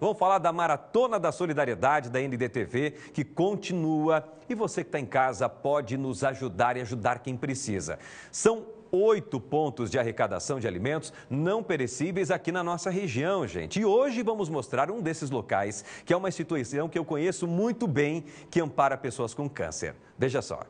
Vamos falar da Maratona da Solidariedade da NDTV, que continua. E você que está em casa pode nos ajudar e ajudar quem precisa. São oito pontos de arrecadação de alimentos não perecíveis aqui na nossa região, gente. E hoje vamos mostrar um desses locais, que é uma instituição que eu conheço muito bem, que ampara pessoas com câncer. Veja só.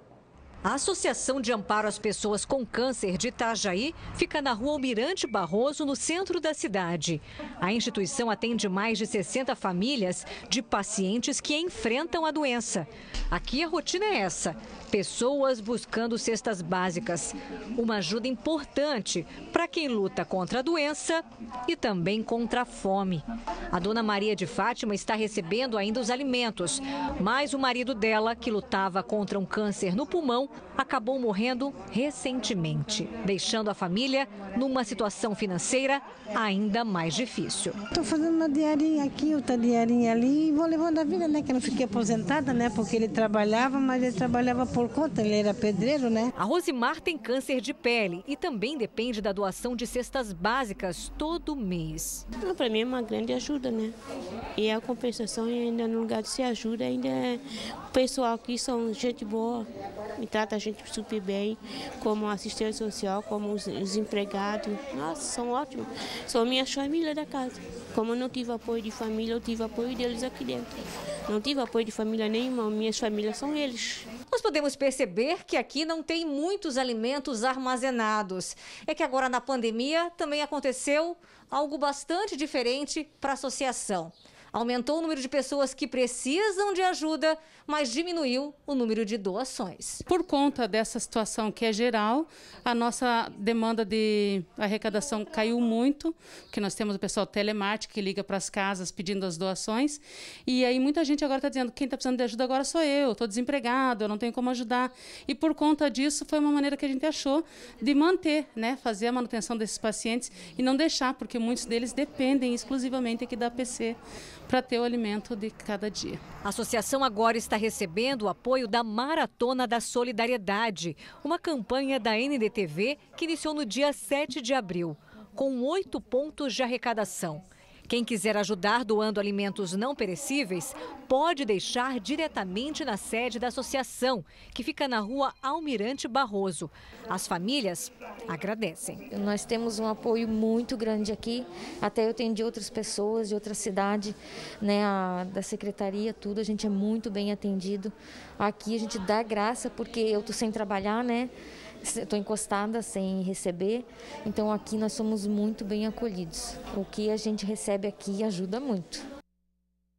A Associação de Amparo às Pessoas com Câncer de Itajaí fica na rua Almirante Barroso, no centro da cidade. A instituição atende mais de 60 famílias de pacientes que enfrentam a doença. Aqui a rotina é essa: pessoas buscando cestas básicas. Uma ajuda importante para quem luta contra a doença e também contra a fome. A dona Maria de Fátima está recebendo ainda os alimentos, mas o marido dela, que lutava contra um câncer no pulmão, acabou morrendo recentemente, deixando a família numa situação financeira ainda mais difícil. Estou fazendo uma diarinha aqui, outra diarinha ali e vou levando a vida, né? Que eu não fiquei aposentada, né? Porque ele trabalhava, mas ele trabalhava por conta, ele era pedreiro, né? A Rosimar tem câncer de pele e também depende da doação de cestas básicas todo mês. Para mim é uma grande ajuda, né? E a compensação ainda no lugar de se ajuda, ainda é o pessoal aqui são gente boa, então trata a gente super bem, como assistente social, como os, os empregados. Nossa, são ótimos. São minha família da casa. Como eu não tive apoio de família, eu tive apoio deles aqui dentro. Não tive apoio de família nenhuma, minhas famílias são eles. Nós podemos perceber que aqui não tem muitos alimentos armazenados. É que agora na pandemia também aconteceu algo bastante diferente para a associação. Aumentou o número de pessoas que precisam de ajuda, mas diminuiu o número de doações. Por conta dessa situação que é geral, a nossa demanda de arrecadação caiu muito, porque nós temos o pessoal telemático que liga para as casas pedindo as doações. E aí muita gente agora está dizendo: quem está precisando de ajuda agora sou eu, estou desempregado, eu não tenho como ajudar. E por conta disso, foi uma maneira que a gente achou de manter, né, fazer a manutenção desses pacientes e não deixar, porque muitos deles dependem exclusivamente aqui da PC para ter o alimento de cada dia. A associação agora está recebendo o apoio da Maratona da Solidariedade, uma campanha da NDTV que iniciou no dia 7 de abril, com oito pontos de arrecadação. Quem quiser ajudar doando alimentos não perecíveis, pode deixar diretamente na sede da associação, que fica na rua Almirante Barroso. As famílias agradecem. Nós temos um apoio muito grande aqui, até eu tenho de outras pessoas, de outra cidade, né, a, da secretaria, tudo, a gente é muito bem atendido. Aqui a gente dá graça, porque eu estou sem trabalhar, né? estou encostada sem receber. Então aqui nós somos muito bem acolhidos. O que a gente recebe aqui ajuda muito.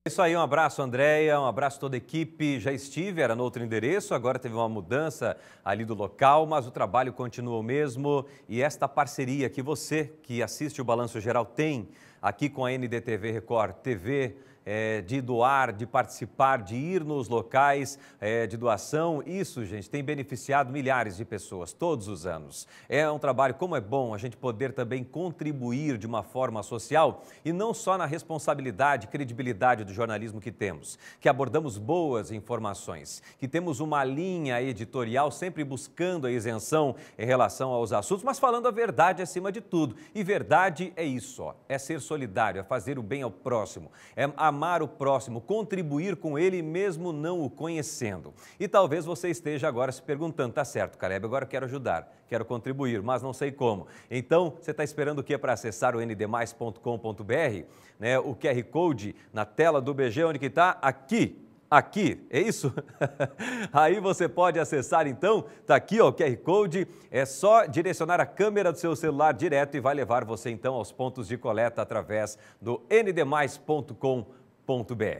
É isso aí, um abraço, Andréia, um abraço toda a equipe. Já estive, era no outro endereço, agora teve uma mudança ali do local, mas o trabalho continua o mesmo. E esta parceria que você que assiste o Balanço Geral tem aqui com a NDTV Record TV. É, de doar, de participar, de ir nos locais é, de doação. Isso, gente, tem beneficiado milhares de pessoas todos os anos. É um trabalho, como é bom a gente poder também contribuir de uma forma social e não só na responsabilidade e credibilidade do jornalismo que temos, que abordamos boas informações, que temos uma linha editorial sempre buscando a isenção em relação aos assuntos, mas falando a verdade acima de tudo. E verdade é isso, ó, é ser solidário, é fazer o bem ao próximo, é amar o próximo, contribuir com ele mesmo não o conhecendo. E talvez você esteja agora se perguntando, tá certo, Caleb, agora quero ajudar, quero contribuir, mas não sei como. Então, você está esperando o que para acessar o ndmais.com.br, né, o QR Code na tela do BG, onde que está? Aqui aqui, é isso? Aí você pode acessar então, tá aqui ó, o QR Code, é só direcionar a câmera do seu celular direto e vai levar você então aos pontos de coleta através do ndmais.com.br.